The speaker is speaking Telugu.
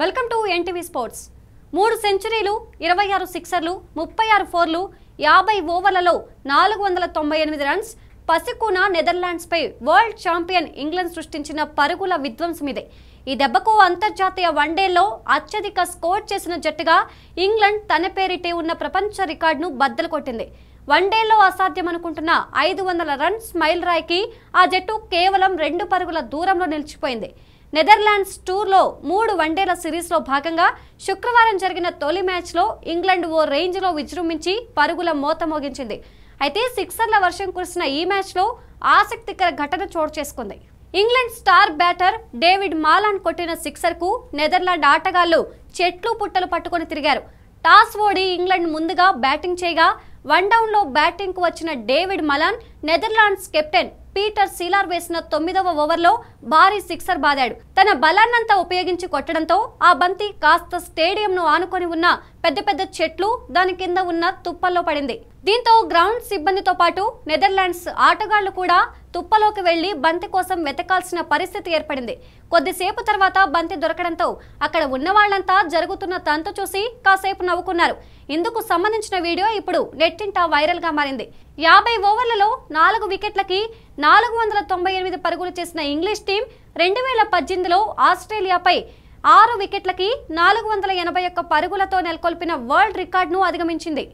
వెల్కమ్ టు ఎన్టీవీ స్పోర్ట్స్ మూడు సెంచరీలు ఇరవై ఆరు సిక్సర్లు ముప్పై ఆరు ఫోర్లు యాభై ఓవర్లలో నాలుగు వందల తొంభై ఎనిమిది రన్స్ పసికూన నెదర్లాండ్స్పై వరల్డ్ ఛాంపియన్ ఇంగ్లాండ్ సృష్టించిన పరుగుల విధ్వంసం ఇదే ఈ దెబ్బకు అంతర్జాతీయ వన్డేలో అత్యధిక స్కోర్ చేసిన జట్టుగా ఇంగ్లాండ్ తన పేరిటే ఉన్న ప్రపంచ రికార్డును బద్దలు కొట్టింది వన్డేలో అసాధ్యమనుకుంటున్న ఐదు వందల రన్స్ మైల్ రాయ్కి ఆ జట్టు కేవలం రెండు పరుగుల దూరంలో నిలిచిపోయింది నెదర్లాండ్స్ టూర్లో మూడు వన్డేల సిరీస్లో భాగంగా శుక్రవారం జరిగిన తొలి మ్యాచ్లో ఇంగ్లాండ్ ఓ రేంజ్లో విజృంభించి పరుగుల మోత మోగించింది అయితే సిక్సర్ల వర్షం కురిసిన ఈ మ్యాచ్లో ఆసక్తికర ఘటన చోటు చేసుకుంది England star batter David Malan కొట్టిన సిక్సర్కు నెదర్లాండ్ ఆటగాళ్లు చెట్లు పుట్టలు పట్టుకొని తిరిగారు టాస్ ఓడి ఇంగ్లాండ్ ముందుగా బ్యాటింగ్ చేయగా వన్ డౌన్లో బ్యాటింగ్కు వచ్చిన David Malan Netherlands captain Peter Seelaar వేసిన తొమ్మిదవ ఓవర్లో భారీ సిక్సర్ బాదాడు తన బలాన్నంతా ఉపయోగించి కొట్టడంతో ఆ బంతి కాస్త స్టేడియంను ఆనుకొని ఉన్న పెద్ద పెద్ద చెట్లు దాని కింద ఉన్న తుప్పల్లో పడింది దీంతో గ్రౌండ్ సిబ్బందితో పాటు నెదర్లాండ్స్ ఆటగాళ్లు కూడా తుప్పలోకి వెళ్లి బంతి కోసం వెతకాల్సిన పరిస్థితి ఏర్పడింది కొద్దిసేపు తర్వాత బంతి దొరకడంతో అక్కడ ఉన్న వాళ్ళంతా జరుగుతున్న తంతు చూసి కాసేపు నవ్వుకున్నారు ఇందుకు సంబంధించిన వీడియో ఇప్పుడు నెట్టింట వైరల్ గా మారింది యాభై ఓవర్లలో నాలుగు వికెట్లకి నాలుగు వందల తొంభై ఎనిమిది పరుగులు చేసిన ఇంగ్లీష్ టీం రెండు వేల పద్దెనిమిదిలో ఆస్ట్రేలియాపై ఆరు వికెట్లకి నాలుగు వందల ఎనభై ఒక్క పరుగులతో నెలకొల్పిన వరల్డ్ రికార్డును అధిగమించింది